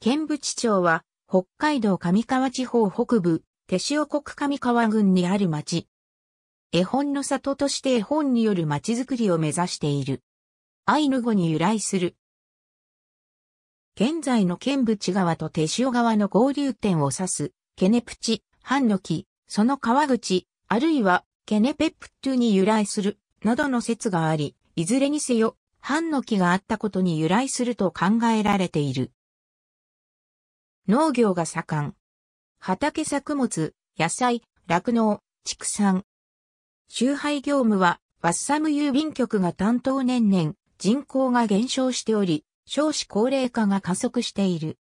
剣淵町は、北海道上川地方北部、手塩国上川郡にある町。絵本の里として絵本による町づくりを目指している。アイヌ語に由来する。現在の剣淵川と手塩川の合流点を指す、ケネプチ、ハンノキ、その川口、あるいは、ケネペップトゥに由来する、などの説があり、いずれにせよ、ハンノキがあったことに由来すると考えられている。農業が盛ん。畑作物、野菜、酪農、畜産。集配業務は、バッサム郵便局が担当年々、人口が減少しており、少子高齢化が加速している。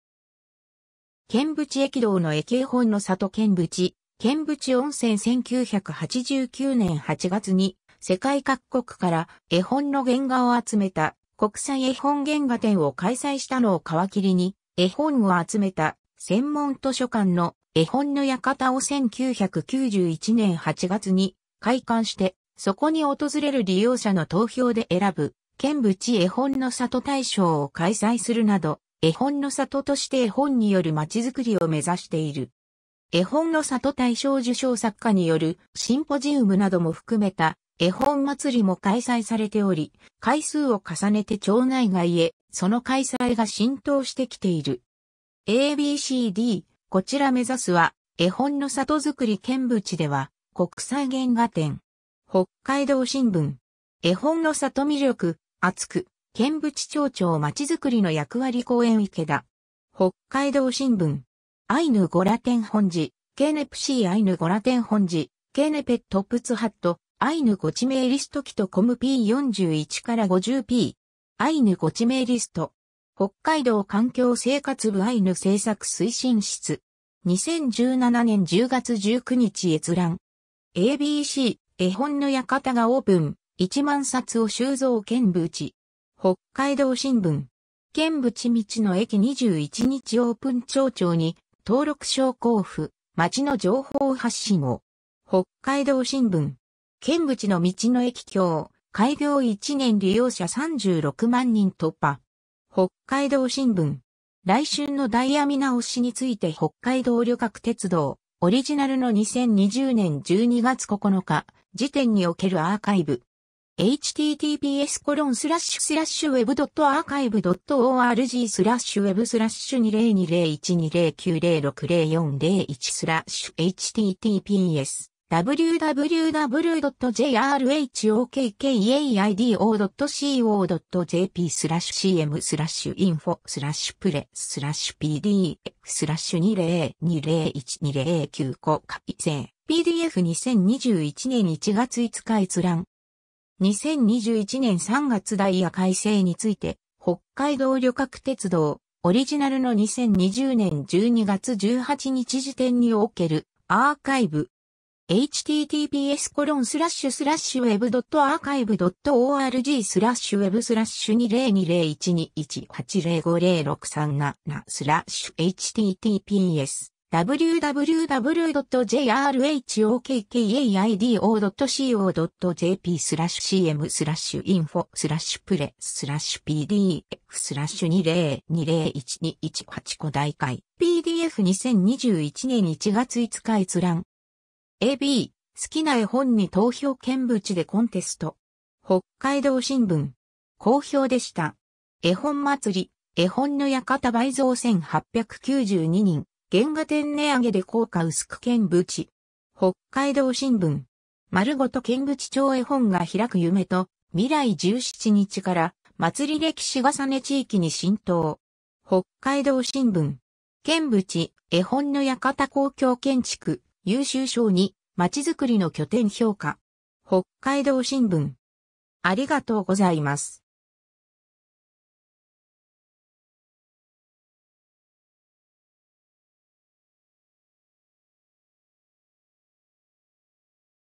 県淵駅道の駅絵本の里県淵、県淵温泉1989年8月に、世界各国から絵本の原画を集めた国際絵本原画展を開催したのを皮切りに、絵本を集めた専門図書館の絵本の館を1991年8月に開館して、そこに訪れる利用者の投票で選ぶ、県部地絵本の里大賞を開催するなど、絵本の里として絵本によるまちづくりを目指している。絵本の里大賞受賞作家によるシンポジウムなども含めた絵本祭りも開催されており、回数を重ねて町内外へその開催が浸透してきている。ABCD、こちら目指すは、絵本の里づくり見物では、国際原画展。北海道新聞。絵本の里魅力、厚く、見淵町長まちづくりの役割公演池田。北海道新聞。アイヌゴラン本寺、ケネプシーアイヌゴラン本寺、ケーネペットプツハット、アイヌご地名リストキとコム P41 から 50P。アイヌご知名リスト。北海道環境生活部アイヌ政策推進室。2017年10月19日閲覧。ABC 絵本の館がオープン。1万冊を収蔵県部地。北海道新聞。県部地道の駅21日オープン町長に登録証交付。町の情報発信を。北海道新聞。県部地の道の駅日。開業1年利用者36万人突破。北海道新聞。来春のダイヤ見直しについて北海道旅客鉄道、オリジナルの2020年12月9日、時点におけるアーカイブ。https コロンスラッシュスラッシュウェブドットアーカイブドット org スラッシュウェブスラッシュ20201209060401スラッシュ https w w w j r h o k k a i d o c o j p スラッシュ cm スラッシュインフォスラッシュプレスラッシュ pdf スラッシュ20201209個改正 PDF2021 年1月5日閲覧2021年3月ダイヤ改正について北海道旅客鉄道オリジナルの2020年12月18日時点におけるアーカイブ https コロンスラッシュスラッシュ web.archive.org スラッシュ web スラッシュ20201218050637スラッシュ https www.jrhokkaido.co.jp スラッシュ cm スラッシュインフォスラッシュプレスラッシュ pdf スラッシュ20201218個大会 PDF2021 年1月5日閲覧 AB、好きな絵本に投票見物でコンテスト。北海道新聞。好評でした。絵本祭り、絵本の館倍増1892人、原画展値上げで効果薄く見物。北海道新聞。丸ごと見物町絵本が開く夢と、未来17日から祭り歴史重ね地域に浸透。北海道新聞。見物、絵本の館公共建築、優秀賞に、街づくりの拠点評価。北海道新聞。ありがとうございます。